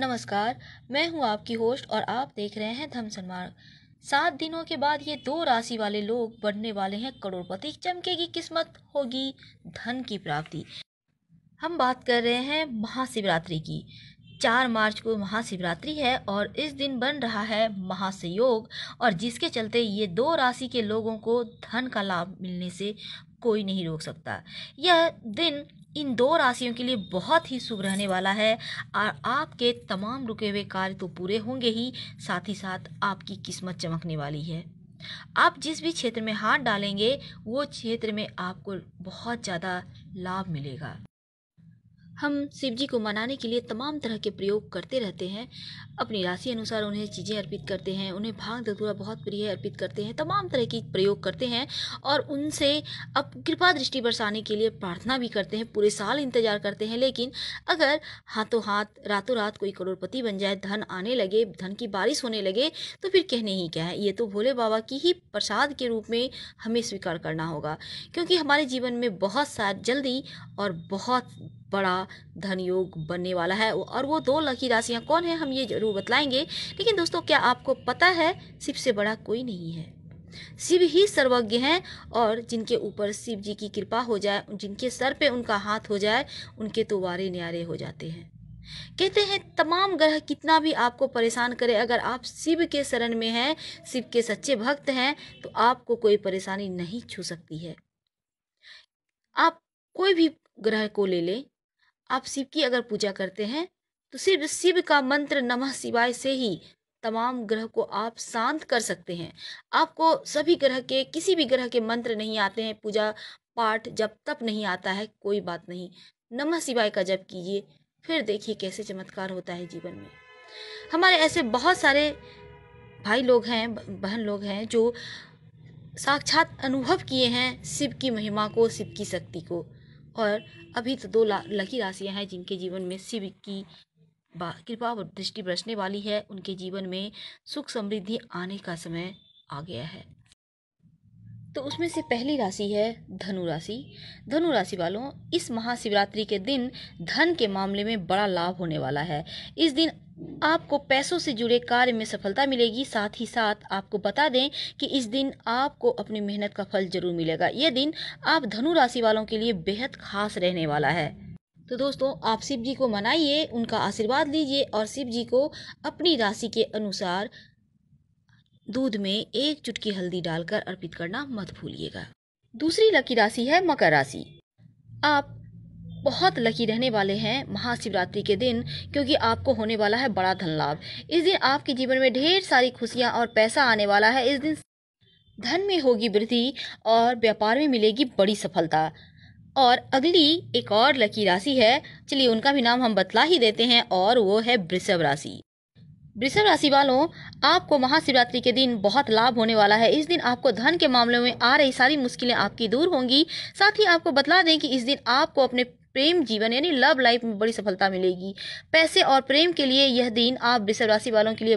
नमस्कार मैं हूं आपकी होस्ट और आप देख रहे हैं धम सन्मार्ग सात दिनों के बाद ये दो राशि वाले लोग बनने वाले हैं करोड़पति चमकेगी किस्मत होगी धन की प्राप्ति हम बात कर रहे हैं महाशिवरात्रि की चार मार्च को महाशिवरात्रि है और इस दिन बन रहा है महासयोग और जिसके चलते ये दो राशि के लोगों को धन का लाभ मिलने से कोई नहीं रोक सकता यह दिन इन दो राशियों के लिए बहुत ही शुभ रहने वाला है और आपके तमाम रुके हुए कार्य तो पूरे होंगे ही साथ ही साथ आपकी किस्मत चमकने वाली है आप जिस भी क्षेत्र में हाथ डालेंगे वो क्षेत्र में आपको बहुत ज़्यादा लाभ मिलेगा हम शिव जी को मनाने के लिए तमाम तरह के प्रयोग करते रहते हैं अपनी राशि अनुसार उन्हें चीज़ें अर्पित करते हैं उन्हें भाग धतूरा बहुत प्रिय अर्पित करते हैं तमाम तरह की प्रयोग करते हैं और उनसे अब कृपा दृष्टि बरसाने के लिए प्रार्थना भी करते हैं पूरे साल इंतजार करते हैं लेकिन अगर हाथों हाथ रातों रात कोई करोड़पति बन जाए धन आने लगे धन की बारिश होने लगे तो फिर कहने ही क्या है ये तो भोले बाबा की ही प्रसाद के रूप में हमें स्वीकार करना होगा क्योंकि हमारे जीवन में बहुत सा जल्दी और बहुत बड़ा धन योग बनने वाला है और वो दो लकी राशियाँ कौन है हम ये जरूर बतलाएंगे लेकिन दोस्तों क्या आपको पता है शिव से बड़ा कोई नहीं है शिव ही सर्वज्ञ हैं और जिनके ऊपर शिव जी की कृपा हो जाए जिनके सर पे उनका हाथ हो जाए उनके तो वारे न्यारे हो जाते हैं कहते हैं तमाम ग्रह कितना भी आपको परेशान करे अगर आप शिव के शरण में हैं शिव के सच्चे भक्त हैं तो आपको कोई परेशानी नहीं छू सकती है आप कोई भी ग्रह को ले लें आप शिव की अगर पूजा करते हैं तो सिर्फ शिव का मंत्र नमः शिवाय से ही तमाम ग्रह को आप शांत कर सकते हैं आपको सभी ग्रह के किसी भी ग्रह के मंत्र नहीं आते हैं पूजा पाठ जब तप नहीं आता है कोई बात नहीं नमः शिवाय का जप कीजिए फिर देखिए कैसे चमत्कार होता है जीवन में हमारे ऐसे बहुत सारे भाई लोग हैं बहन लोग हैं जो साक्षात अनुभव किए हैं शिव की महिमा को शिव की शक्ति को और अभी तो दो लकी राशियां हैं जिनके जीवन में शिव की कृपा और दृष्टि बरसने वाली है उनके जीवन में सुख समृद्धि आने का समय आ गया है तो उसमें से पहली राशि है धनु राशि धनु राशि वालों इस महाशिवरात्रि के दिन धन के मामले में बड़ा लाभ होने वाला है इस दिन आपको पैसों से जुड़े कार्य में सफलता मिलेगी साथ ही साथ आपको बता दें कि इस दिन आपको अपनी मेहनत का फल जरूर मिलेगा यह दिन आप धनु राशि वालों के लिए बेहद खास रहने वाला है तो दोस्तों आप शिव जी को मनाइए उनका आशीर्वाद लीजिए और शिव जी को अपनी राशि के अनुसार दूध में एक चुटकी हल्दी डालकर अर्पित करना मत भूलिएगा दूसरी लकी राशि है मकर राशि आप बहुत लकी रहने वाले हैं महाशिवरात्रि के दिन क्योंकि आपको होने वाला है बड़ा धन लाभ इस दिन आपके जीवन में ढेर सारी खुशियां और पैसा आने वाला है इस दिन धन में होगी वृद्धि और व्यापार में मिलेगी बड़ी सफलता और अगली एक और लकी राशि है चलिए उनका भी नाम हम बतला ही देते हैं और वो है वृषभ राशि वृषभ राशि वालों आपको महाशिवरात्रि के दिन बहुत लाभ होने वाला है इस दिन आपको धन के मामले में आ रही सारी मुश्किलें आपकी दूर होंगी साथ ही आपको बतला दें कि इस दिन आपको अपने प्रेम जीवन यानी लव लाइफ में बड़ी सफलता मिलेगी पैसे और प्रेम के लिए यह दिन आप वृषभ राशि वालों के लिए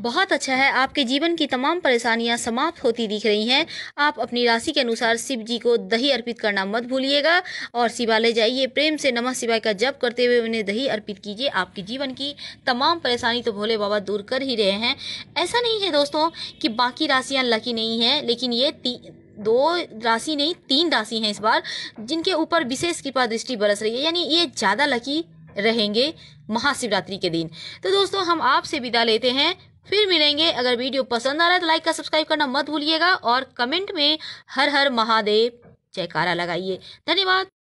बहुत अच्छा है आपके जीवन की तमाम परेशानियां समाप्त होती दिख रही हैं आप अपनी राशि के अनुसार शिव जी को दही अर्पित करना मत भूलिएगा और शिवालय जाइए प्रेम से नमः शिवाय का जप करते हुए उन्हें दही अर्पित कीजिए आपके जीवन की तमाम परेशानी तो भोले बाबा दूर कर ही रहे हैं ऐसा नहीं है दोस्तों कि बाकी राशियाँ लकी नहीं है लेकिन ये दो राशि नहीं तीन राशि हैं इस बार जिनके ऊपर विशेष कृपा दृष्टि बरस रही है यानी ये ज़्यादा लकी रहेंगे महाशिवरात्रि के दिन तो दोस्तों हम आपसे विदा लेते हैं फिर मिलेंगे अगर वीडियो पसंद आ रहा है तो लाइक का सब्सक्राइब करना मत भूलिएगा और कमेंट में हर हर महादेव जयकारा लगाइए धन्यवाद